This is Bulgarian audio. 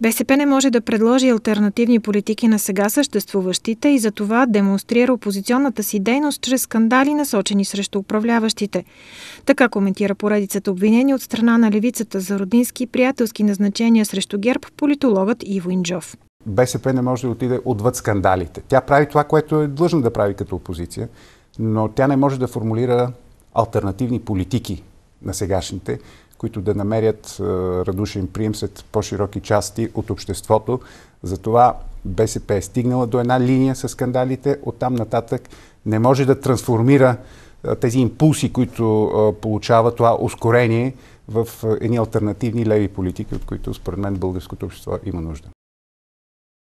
БСП не може да предложи альтернативни политики на сега съществуващите и за това демонстрира опозиционната си дейност чрез скандали, насочени срещу управляващите. Така коментира поредицата обвинени от страна на левицата за родински и приятелски назначения срещу ГЕРБ политологът Иво Инджов. БСП не може да отиде отвъд скандалите. Тя прави това, което е длъжна да прави като опозиция, но тя не може да формулира альтернативни политики на сегашните, които да намерят е, радушен прием след по-широки части от обществото. Затова БСП е стигнала до една линия с скандалите, оттам нататък не може да трансформира е, тези импулси, които е, получава това ускорение в едни альтернативни леви политики, от които според мен българското общество има нужда.